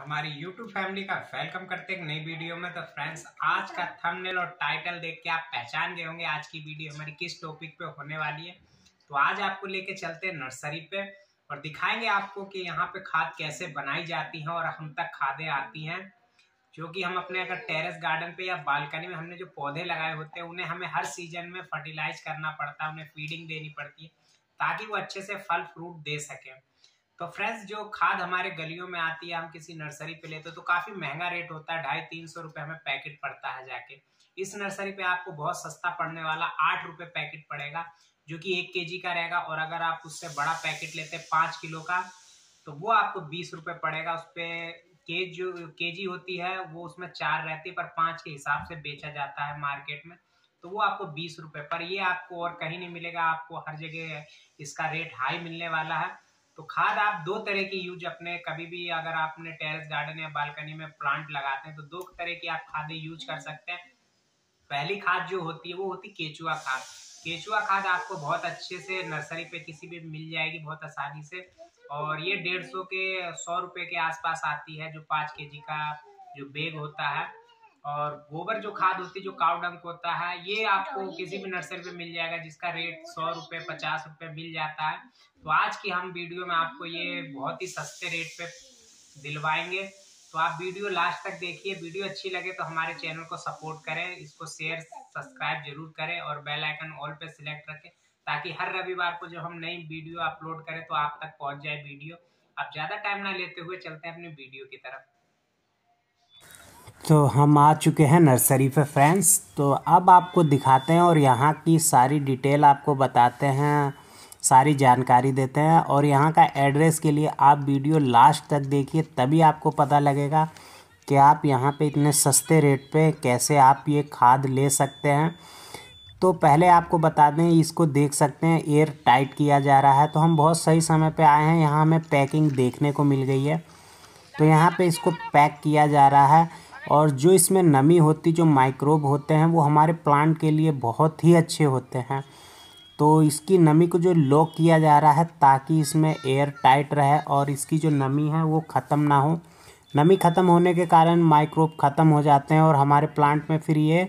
हमारी YouTube family का welcome करते हैं नई वीडियो में तो फ्रेंड्स आज का थंबनेल और टाइटल देख के आप पहचान गए होंगे आज की वीडियो हमारी किस टॉपिक पे होने वाली है तो आज आपको लेके चलते हैं नर्सरी पे और दिखाएंगे आपको कि यहाँ पे खाद कैसे बनाई जाती है और हम तक खादें आती हैं जो कि हम अपने अगर टेरेस गार्डन पे या बालकनी में हमने जो पौधे लगाए होते हैं उन्हें हमें हर सीजन में फर्टिलाइज करना पड़ता है उन्हें फीडिंग देनी पड़ती है ताकि वो अच्छे से फल फ्रूट दे सकें तो फ्रेंड्स जो खाद हमारे गलियों में आती है हम किसी नर्सरी पे लेते तो काफी महंगा रेट होता है ढाई तीन सौ रुपये हमें पैकेट पड़ता है जाके इस नर्सरी पे आपको बहुत सस्ता पड़ने वाला आठ रुपये पैकेट पड़ेगा जो कि एक के का रहेगा और अगर आप उससे बड़ा पैकेट लेते हैं पाँच किलो का तो वो आपको बीस रुपये पड़ेगा उस पर केज जो के जी होती है वो उसमें चार रहती है पर पाँच के हिसाब से बेचा जाता है मार्केट में तो वो आपको बीस रुपये पर ये आपको और कहीं नहीं मिलेगा आपको हर जगह इसका रेट हाई मिलने वाला है तो खाद आप दो तरह की यूज अपने कभी भी अगर आपने टेरेस गार्डन या बालकनी में प्लांट लगाते हैं तो दो तरह की आप खादें यूज कर सकते हैं पहली खाद जो होती है वो होती केचुआ खाद केचुआ खाद आपको बहुत अच्छे से नर्सरी पे किसी भी मिल जाएगी बहुत आसानी से और ये डेढ़ सौ के सौ रुपये के आसपास आती है जो पाँच के जी का जो बैग होता है और गोबर जो खाद होती है जो काव डंक होता है ये आपको तो किसी भी नर्सरी पे मिल जाएगा जिसका रेट हाँ, सौ तो रुपये पचास रुपये मिल जाता है तो आज की हम वीडियो में आपको ये हाँ, हाँ। बहुत ही सस्ते रेट पे दिलवाएंगे तो आप वीडियो लास्ट तक देखिए वीडियो अच्छी लगे तो हमारे चैनल को सपोर्ट करें इसको शेयर सब्सक्राइब जरूर करें और बेल आइकन ऑल पे सिलेक्ट रखें ताकि हर रविवार को जब हम नई वीडियो अपलोड करें तो आप तक पहुंच जाए वीडियो आप ज़्यादा टाइम ना लेते हुए चलते हैं अपनी वीडियो की तरफ तो हम आ चुके हैं नर्सरी पे फ्रेंड्स तो अब आपको दिखाते हैं और यहाँ की सारी डिटेल आपको बताते हैं सारी जानकारी देते हैं और यहाँ का एड्रेस के लिए आप वीडियो लास्ट तक देखिए तभी आपको पता लगेगा कि आप यहाँ पे इतने सस्ते रेट पे कैसे आप ये खाद ले सकते हैं तो पहले आपको बता दें इसको देख सकते हैं एयर टाइट किया जा रहा है तो हम बहुत सही समय पर आए हैं यहाँ हमें पैकिंग देखने को मिल गई है तो यहाँ पर इसको पैक किया जा रहा है और जो इसमें नमी होती जो माइक्रोब होते हैं वो हमारे प्लांट के लिए बहुत ही अच्छे होते हैं तो इसकी नमी को जो लो किया जा रहा है ताकि इसमें एयर टाइट रहे और इसकी जो नमी है वो ख़त्म ना हो नमी ख़त्म होने के कारण माइक्रोब ख़त्म हो जाते हैं और हमारे प्लांट में फिर ये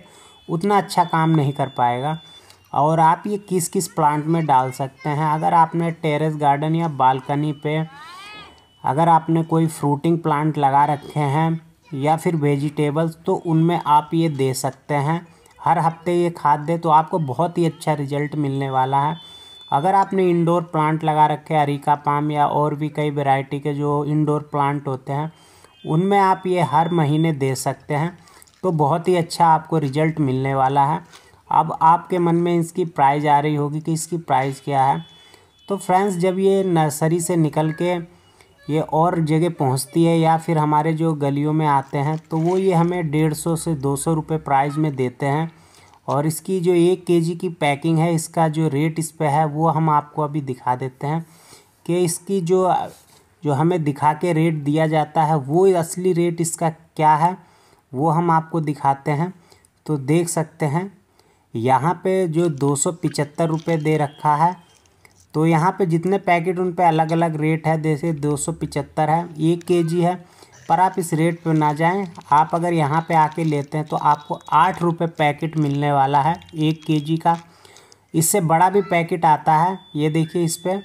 उतना अच्छा काम नहीं कर पाएगा और आप ये किस किस प्लांट में डाल सकते हैं अगर आपने टेरेस गार्डन या बालकनी पे अगर आपने कोई फ्रूटिंग प्लांट लगा रखे हैं या फिर वेजिटेबल्स तो उनमें आप ये दे सकते हैं हर हफ्ते ये खाद दें तो आपको बहुत ही अच्छा रिजल्ट मिलने वाला है अगर आपने इंडोर प्लांट लगा रखे हैं अरिका पाम या और भी कई वैरायटी के जो इंडोर प्लांट होते हैं उनमें आप ये हर महीने दे सकते हैं तो बहुत ही अच्छा आपको रिजल्ट मिलने वाला है अब आपके मन में इसकी प्राइज आ रही होगी कि इसकी प्राइज क्या है तो फ्रेंड्स जब ये नर्सरी से निकल के ये और जगह पहुंचती है या फिर हमारे जो गलियों में आते हैं तो वो ये हमें डेढ़ सौ से दो सौ रुपये प्राइज़ में देते हैं और इसकी जो एक के जी की पैकिंग है इसका जो रेट इस पर है वो हम आपको अभी दिखा देते हैं कि इसकी जो जो हमें दिखा के रेट दिया जाता है वो असली रेट इसका क्या है वो हम आपको दिखाते हैं तो देख सकते हैं यहाँ पे जो दो सौ पिचहत्तर रुपये दे रखा है तो यहाँ पे जितने पैकेट उन पे अलग अलग रेट है जैसे दो सौ पिचहत्तर है एक के जी है पर आप इस रेट पे ना जाएं आप अगर यहाँ पे आके लेते हैं तो आपको आठ रुपये पैकेट मिलने वाला है एक के जी का इससे बड़ा भी पैकेट आता है ये देखिए इस पर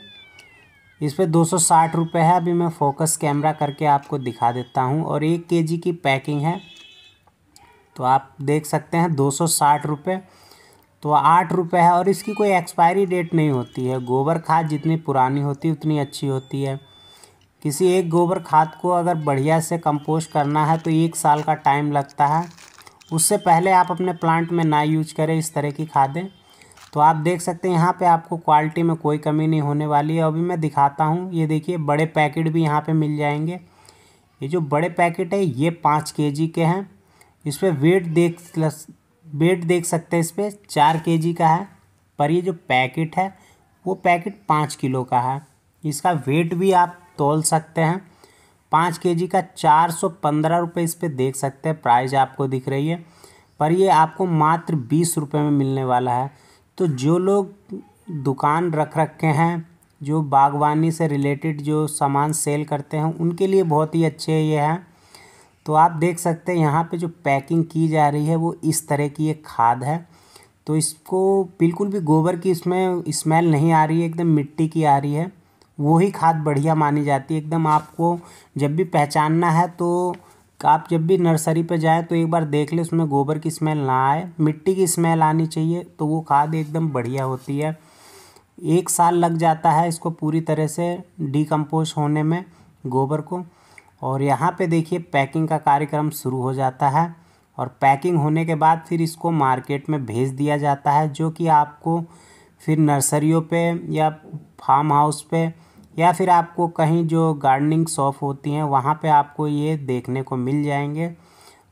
इस पर दो सौ साठ रुपये है अभी मैं फोकस कैमरा करके आपको दिखा देता हूँ और एक के जी की पैकिंग है तो आप देख सकते हैं दो सौ साठ रुपये तो आठ रुपये है और इसकी कोई एक्सपायरी डेट नहीं होती है गोबर खाद जितनी पुरानी होती है उतनी अच्छी होती है किसी एक गोबर खाद को अगर बढ़िया से कंपोस्ट करना है तो एक साल का टाइम लगता है उससे पहले आप अपने प्लांट में ना यूज करें इस तरह की खादें तो आप देख सकते हैं यहाँ पे आपको क्वालिटी में कोई कमी नहीं होने वाली है अभी मैं दिखाता हूँ ये देखिए बड़े पैकेट भी यहाँ पे मिल जाएंगे ये जो बड़े पैकेट है ये पाँच के जी के हैं इस पर वेट देख वेट देख सकते हैं इस पर चार के जी का है पर ये जो पैकेट है वो पैकेट पाँच किलो का है इसका वेट भी आप तोल सकते हैं पाँच के जी का चार सौ पंद्रह रुपये इस पर देख सकते हैं प्राइस आपको दिख रही है पर ये आपको मात्र बीस रुपये में मिलने वाला है तो जो लोग दुकान रख रखे हैं जो बागवानी से रिलेटेड जो सामान सेल करते हैं उनके लिए बहुत ही अच्छे ये हैं तो आप देख सकते हैं यहाँ पे जो पैकिंग की जा रही है वो इस तरह की एक खाद है तो इसको बिल्कुल भी गोबर की इसमें स्मेल नहीं आ रही है एकदम मिट्टी की आ रही है वही खाद बढ़िया मानी जाती है एकदम आपको जब भी पहचानना है तो आप जब भी नर्सरी पर जाएँ तो एक बार देख लें उसमें गोबर की स्मेल ना आए मिट्टी की स्मेल आनी चाहिए तो वो खाद एकदम बढ़िया होती है एक साल लग जाता है इसको पूरी तरह से डिकम्पोज होने में गोबर को और यहाँ पे देखिए पैकिंग का कार्यक्रम शुरू हो जाता है और पैकिंग होने के बाद फिर इसको मार्केट में भेज दिया जाता है जो कि आपको फिर नर्सरियों पे या फार्म हाउस पे या फिर आपको कहीं जो गार्डनिंग शॉप होती हैं वहाँ पे आपको ये देखने को मिल जाएंगे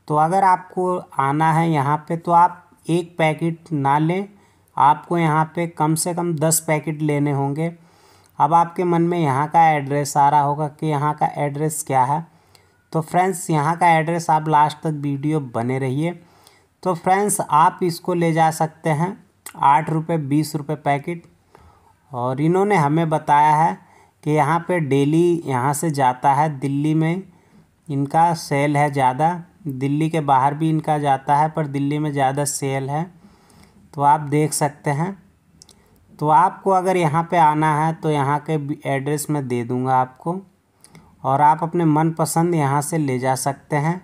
तो अगर आपको आना है यहाँ पे तो आप एक पैकेट ना लें आपको यहाँ पे कम से कम दस पैकेट लेने होंगे अब आपके मन में यहाँ का एड्रेस आ रहा होगा कि यहाँ का एड्रेस क्या है तो फ्रेंड्स यहाँ का एड्रेस आप लास्ट तक वीडियो बने रहिए तो फ्रेंड्स आप इसको ले जा सकते हैं आठ रुपये बीस रुपये पैकेट और इन्होंने हमें बताया है कि यहाँ पे डेली यहाँ से जाता है दिल्ली में इनका सेल है ज़्यादा दिल्ली के बाहर भी इनका जाता है पर दिल्ली में ज़्यादा सेल है तो आप देख सकते हैं तो आपको अगर यहाँ पे आना है तो यहाँ के एड्रेस मैं दे दूँगा आपको और आप अपने मनपसंद यहाँ से ले जा सकते हैं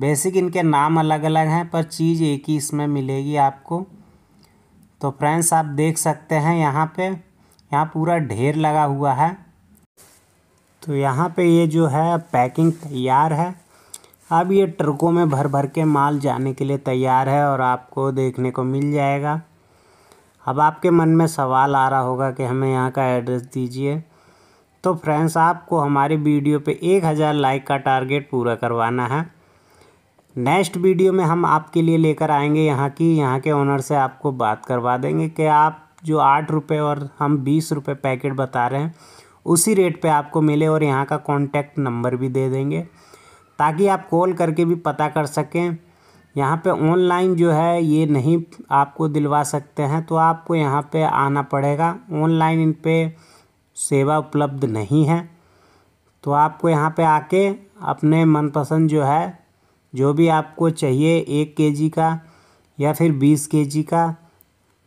बेसिक इनके नाम अलग अलग हैं पर चीज़ एक ही इसमें मिलेगी आपको तो फ्रेंड्स आप देख सकते हैं यहाँ पे यहाँ पूरा ढेर लगा हुआ है तो यहाँ पे ये जो है पैकिंग तैयार है अब ये ट्रकों में भर भर के माल जाने के लिए तैयार है और आपको देखने को मिल जाएगा अब आपके मन में सवाल आ रहा होगा कि हमें यहाँ का एड्रेस दीजिए तो फ्रेंड्स आपको हमारी वीडियो पे एक हज़ार लाइक का टारगेट पूरा करवाना है नेक्स्ट वीडियो में हम आपके लिए लेकर आएंगे यहाँ की यहाँ के ओनर से आपको बात करवा देंगे कि आप जो आठ रुपये और हम बीस रुपये पैकेट बता रहे हैं उसी रेट पे आपको मिले और यहाँ का कॉन्टैक्ट नंबर भी दे देंगे ताकि आप कॉल करके भी पता कर सकें यहाँ पे ऑनलाइन जो है ये नहीं आपको दिलवा सकते हैं तो आपको यहाँ पे आना पड़ेगा ऑनलाइन इन पर सेवा उपलब्ध नहीं है तो आपको यहाँ पे आके अपने मनपसंद जो है जो भी आपको चाहिए एक के जी का या फिर बीस के जी का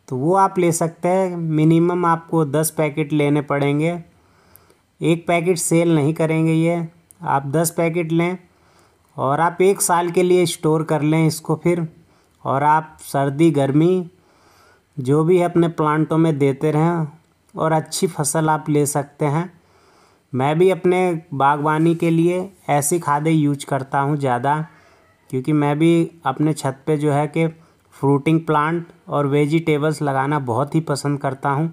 तो वो आप ले सकते हैं मिनिमम आपको दस पैकेट लेने पड़ेंगे एक पैकेट सेल नहीं करेंगे ये आप दस पैकेट लें और आप एक साल के लिए स्टोर कर लें इसको फिर और आप सर्दी गर्मी जो भी है अपने प्लांटों में देते रहें और अच्छी फसल आप ले सकते हैं मैं भी अपने बागवानी के लिए ऐसी खादें यूज करता हूँ ज़्यादा क्योंकि मैं भी अपने छत पे जो है कि फ्रूटिंग प्लांट और वेजिटेबल्स लगाना बहुत ही पसंद करता हूँ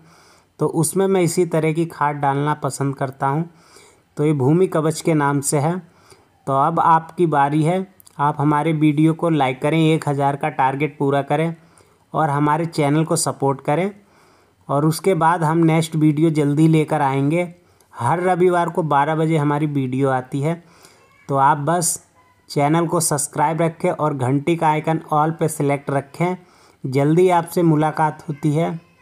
तो उसमें मैं इसी तरह की खाद डालना पसंद करता हूँ तो ये भूमि कवच के नाम से है तो अब आपकी बारी है आप हमारे वीडियो को लाइक करें एक हज़ार का टारगेट पूरा करें और हमारे चैनल को सपोर्ट करें और उसके बाद हम नेक्स्ट वीडियो जल्दी लेकर आएंगे हर रविवार को 12 बजे हमारी वीडियो आती है तो आप बस चैनल को सब्सक्राइब रखें और घंटी का आइकन ऑल पे सिलेक्ट रखें जल्दी आपसे मुलाकात होती है